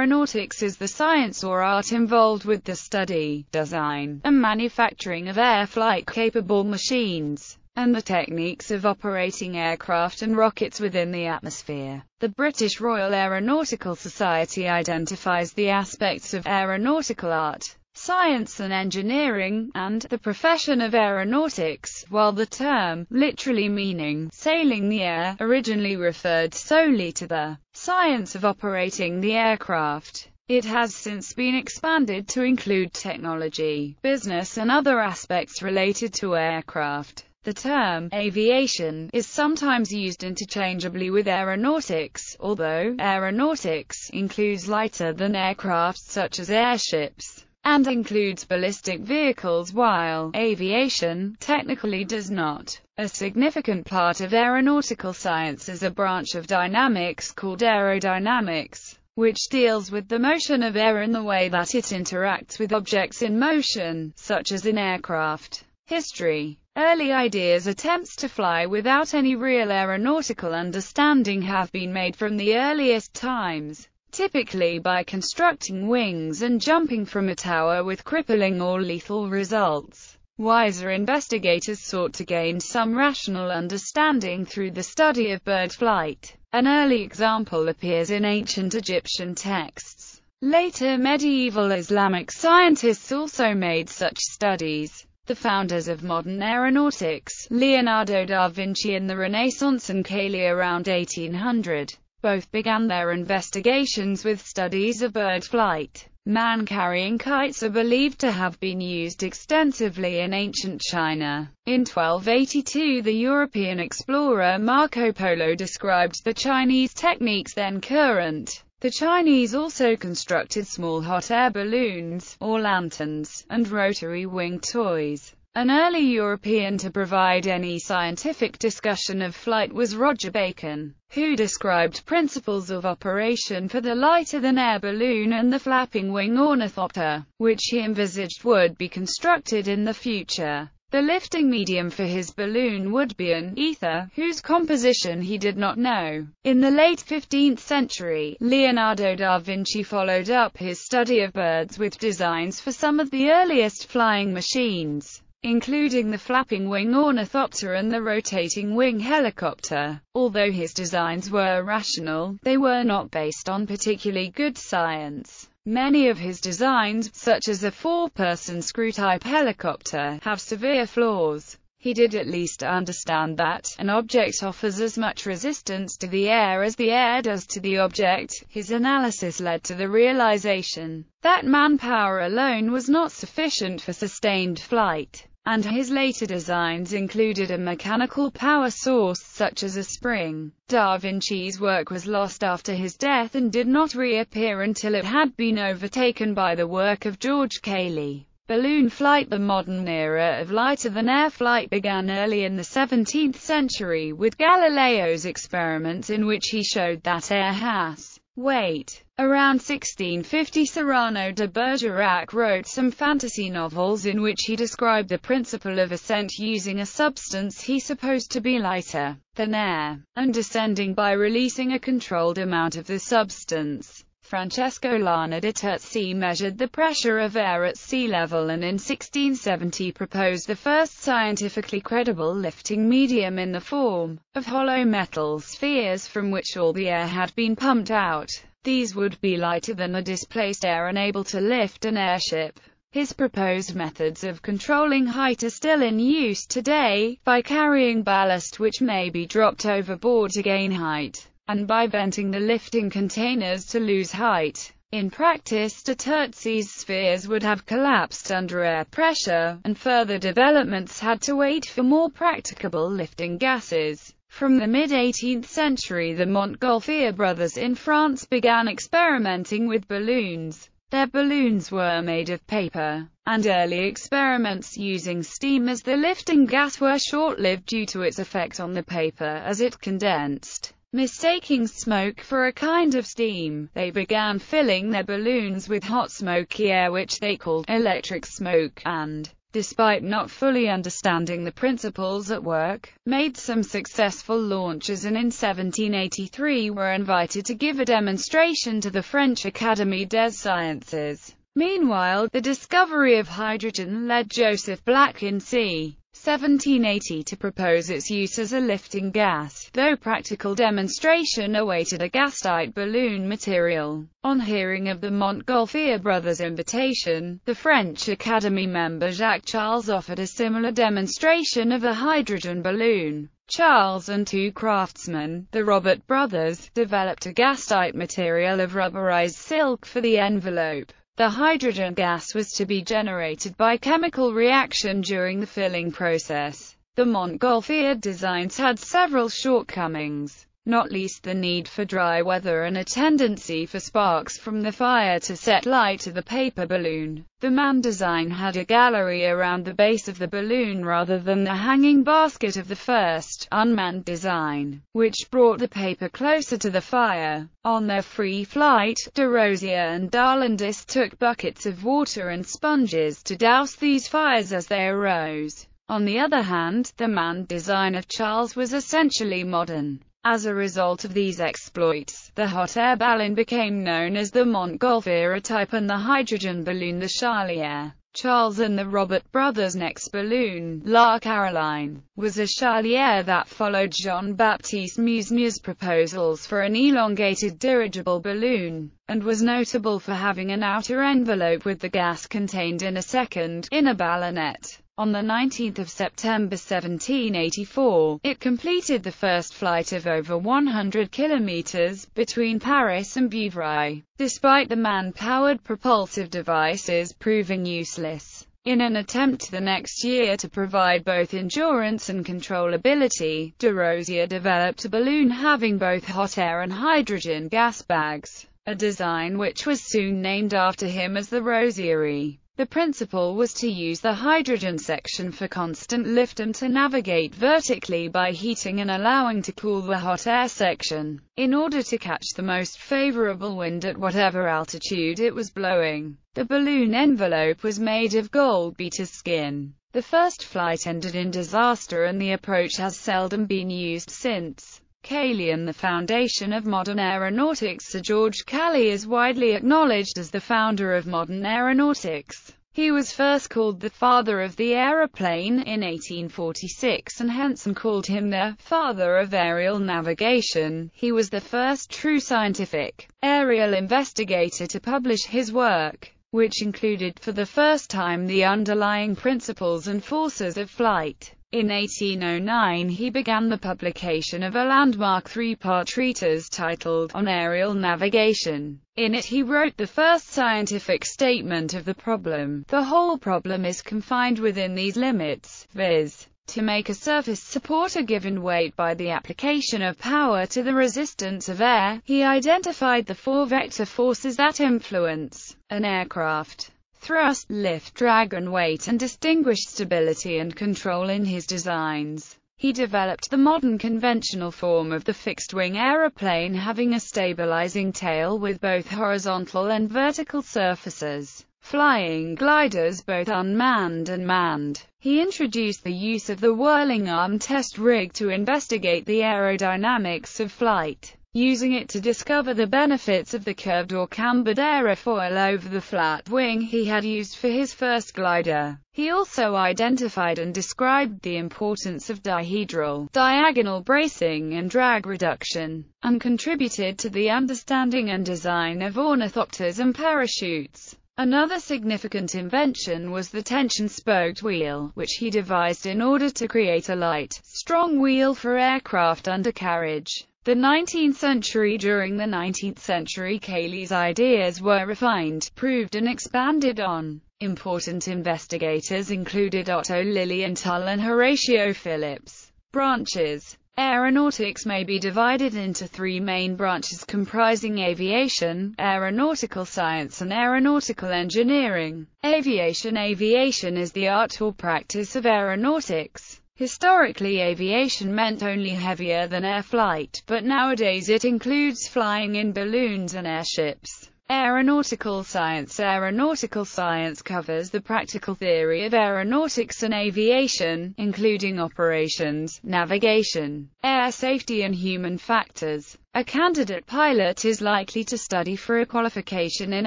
aeronautics is the science or art involved with the study, design, and manufacturing of air flight-capable machines and the techniques of operating aircraft and rockets within the atmosphere. The British Royal Aeronautical Society identifies the aspects of aeronautical art science and engineering, and the profession of aeronautics, while the term, literally meaning sailing the air, originally referred solely to the science of operating the aircraft. It has since been expanded to include technology, business and other aspects related to aircraft. The term aviation is sometimes used interchangeably with aeronautics, although aeronautics includes lighter than aircraft such as airships and includes ballistic vehicles while aviation technically does not. A significant part of aeronautical science is a branch of dynamics called aerodynamics, which deals with the motion of air and the way that it interacts with objects in motion, such as in aircraft. History Early ideas attempts to fly without any real aeronautical understanding have been made from the earliest times typically by constructing wings and jumping from a tower with crippling or lethal results. Wiser investigators sought to gain some rational understanding through the study of bird flight. An early example appears in ancient Egyptian texts. Later medieval Islamic scientists also made such studies. The founders of modern aeronautics, Leonardo da Vinci in the Renaissance and Cayley around 1800, both began their investigations with studies of bird flight. Man-carrying kites are believed to have been used extensively in ancient China. In 1282 the European explorer Marco Polo described the Chinese techniques then current. The Chinese also constructed small hot air balloons, or lanterns, and rotary wing toys. An early European to provide any scientific discussion of flight was Roger Bacon, who described principles of operation for the lighter-than-air balloon and the flapping wing ornithopter, which he envisaged would be constructed in the future. The lifting medium for his balloon would be an ether, whose composition he did not know. In the late 15th century, Leonardo da Vinci followed up his study of birds with designs for some of the earliest flying machines including the flapping wing ornithopter and the rotating wing helicopter. Although his designs were rational, they were not based on particularly good science. Many of his designs, such as a four-person screw-type helicopter, have severe flaws. He did at least understand that, an object offers as much resistance to the air as the air does to the object. His analysis led to the realization that manpower alone was not sufficient for sustained flight and his later designs included a mechanical power source such as a spring. Da Vinci's work was lost after his death and did not reappear until it had been overtaken by the work of George Cayley. Balloon flight The modern era of lighter-than-air flight began early in the 17th century with Galileo's experiments in which he showed that air has weight. Around 1650 Cyrano de Bergerac wrote some fantasy novels in which he described the principle of ascent using a substance he supposed to be lighter than air, and descending by releasing a controlled amount of the substance. Francesco Lana de Terzi measured the pressure of air at sea level and in 1670 proposed the first scientifically credible lifting medium in the form of hollow metal spheres from which all the air had been pumped out. These would be lighter than a displaced air and able to lift an airship. His proposed methods of controlling height are still in use today, by carrying ballast which may be dropped overboard to gain height, and by venting the lifting containers to lose height. In practice Tertzi's spheres would have collapsed under air pressure, and further developments had to wait for more practicable lifting gases. From the mid-18th century the Montgolfier brothers in France began experimenting with balloons. Their balloons were made of paper, and early experiments using steam as the lifting gas were short-lived due to its effect on the paper as it condensed. Mistaking smoke for a kind of steam, they began filling their balloons with hot smoky air which they called electric smoke, and despite not fully understanding the principles at work, made some successful launches and in 1783 were invited to give a demonstration to the French Académie des Sciences. Meanwhile, the discovery of hydrogen led Joseph Black in c. 1780 to propose its use as a lifting gas, though practical demonstration awaited a gasite balloon material. On hearing of the Montgolfier brothers' invitation, the French Academy member Jacques Charles offered a similar demonstration of a hydrogen balloon. Charles and two craftsmen, the Robert brothers, developed a gasite material of rubberized silk for the envelope. The hydrogen gas was to be generated by chemical reaction during the filling process. The Montgolfier designs had several shortcomings not least the need for dry weather and a tendency for sparks from the fire to set light to the paper balloon. The MAN design had a gallery around the base of the balloon rather than the hanging basket of the first, unmanned design, which brought the paper closer to the fire. On their free flight, DeRozier and Darlandis took buckets of water and sponges to douse these fires as they arose. On the other hand, the MAN design of Charles was essentially modern. As a result of these exploits, the hot air balloon became known as the Montgolfier type and the hydrogen balloon the Charlier. Charles and the Robert brothers' next balloon, La Caroline, was a Charlier that followed Jean-Baptiste Musnier's proposals for an elongated dirigible balloon, and was notable for having an outer envelope with the gas contained in a second, inner ballonet. On 19 September 1784, it completed the first flight of over 100 kilometers, between Paris and Beuvry, despite the man-powered propulsive devices proving useless. In an attempt the next year to provide both endurance and controllability, de Rosier developed a balloon having both hot air and hydrogen gas bags, a design which was soon named after him as the Rosiery. The principle was to use the hydrogen section for constant lift and to navigate vertically by heating and allowing to cool the hot air section, in order to catch the most favorable wind at whatever altitude it was blowing. The balloon envelope was made of gold beater skin. The first flight ended in disaster and the approach has seldom been used since and the foundation of modern aeronautics Sir George Caley is widely acknowledged as the founder of modern aeronautics. He was first called the father of the aeroplane in 1846 and Henson called him the father of aerial navigation. He was the first true scientific aerial investigator to publish his work, which included for the first time the underlying principles and forces of flight. In 1809 he began the publication of a landmark three-part treatise titled On Aerial Navigation. In it he wrote the first scientific statement of the problem. The whole problem is confined within these limits, viz. to make a surface support a given weight by the application of power to the resistance of air. He identified the four vector forces that influence an aircraft thrust, lift, drag and weight and distinguished stability and control in his designs. He developed the modern conventional form of the fixed-wing aeroplane having a stabilizing tail with both horizontal and vertical surfaces. Flying gliders both unmanned and manned. He introduced the use of the whirling arm test rig to investigate the aerodynamics of flight using it to discover the benefits of the curved or cambered aerofoil over the flat wing he had used for his first glider. He also identified and described the importance of dihedral, diagonal bracing and drag reduction, and contributed to the understanding and design of ornithopters and parachutes. Another significant invention was the tension-spoked wheel, which he devised in order to create a light, strong wheel for aircraft undercarriage the 19th century During the 19th century Cayley's ideas were refined, proved and expanded on. Important investigators included Otto Lilienthal and Horatio Phillips. Branches Aeronautics may be divided into three main branches comprising aviation, aeronautical science and aeronautical engineering. Aviation Aviation is the art or practice of aeronautics Historically aviation meant only heavier-than-air flight, but nowadays it includes flying in balloons and airships. Aeronautical science Aeronautical science covers the practical theory of aeronautics and aviation, including operations, navigation, air safety and human factors. A candidate pilot is likely to study for a qualification in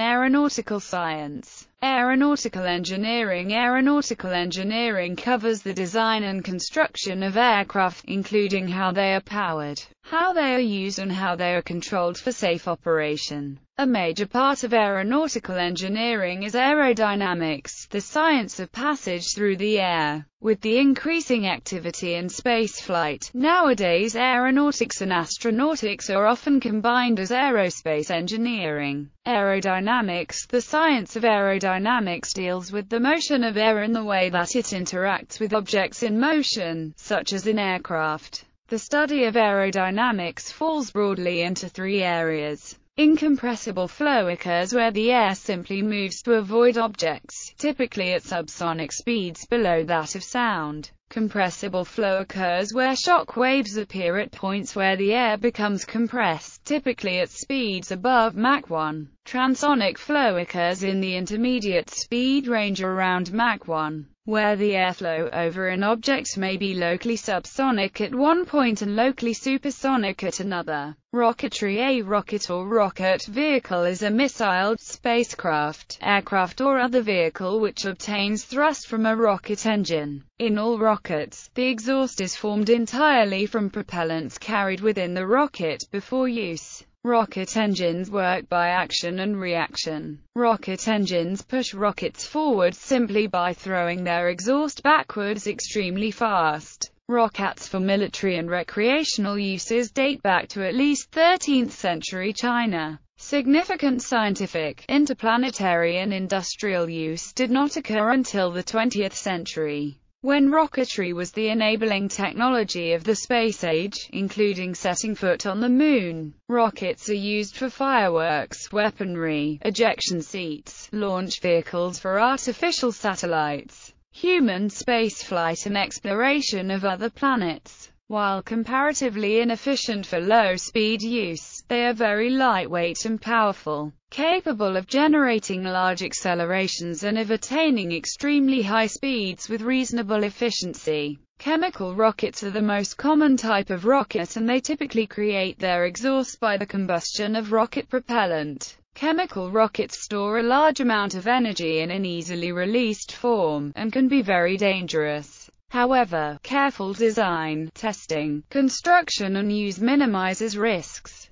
aeronautical science. Aeronautical engineering Aeronautical engineering covers the design and construction of aircraft, including how they are powered, how they are used and how they are controlled for safe operation. A major part of aeronautical engineering is aerodynamics, the science of passage through the air. With the increasing activity in spaceflight, nowadays aeronautics and astronautics are often combined as aerospace engineering. Aerodynamics The science of aerodynamics deals with the motion of air and the way that it interacts with objects in motion, such as in aircraft. The study of aerodynamics falls broadly into three areas. Incompressible flow occurs where the air simply moves to avoid objects, typically at subsonic speeds below that of sound. Compressible flow occurs where shock waves appear at points where the air becomes compressed, typically at speeds above Mach 1. Transonic flow occurs in the intermediate speed range around Mach 1 where the airflow over an object may be locally subsonic at one point and locally supersonic at another. Rocketry A rocket or rocket vehicle is a missile, spacecraft, aircraft or other vehicle which obtains thrust from a rocket engine. In all rockets, the exhaust is formed entirely from propellants carried within the rocket before use. Rocket engines work by action and reaction. Rocket engines push rockets forward simply by throwing their exhaust backwards extremely fast. Rockets for military and recreational uses date back to at least 13th century China. Significant scientific, interplanetary and industrial use did not occur until the 20th century. When rocketry was the enabling technology of the space age, including setting foot on the moon, rockets are used for fireworks, weaponry, ejection seats, launch vehicles for artificial satellites, human spaceflight and exploration of other planets. While comparatively inefficient for low-speed use, they are very lightweight and powerful, capable of generating large accelerations and of attaining extremely high speeds with reasonable efficiency. Chemical rockets are the most common type of rocket and they typically create their exhaust by the combustion of rocket propellant. Chemical rockets store a large amount of energy in an easily released form, and can be very dangerous. However, careful design, testing, construction and use minimizes risks.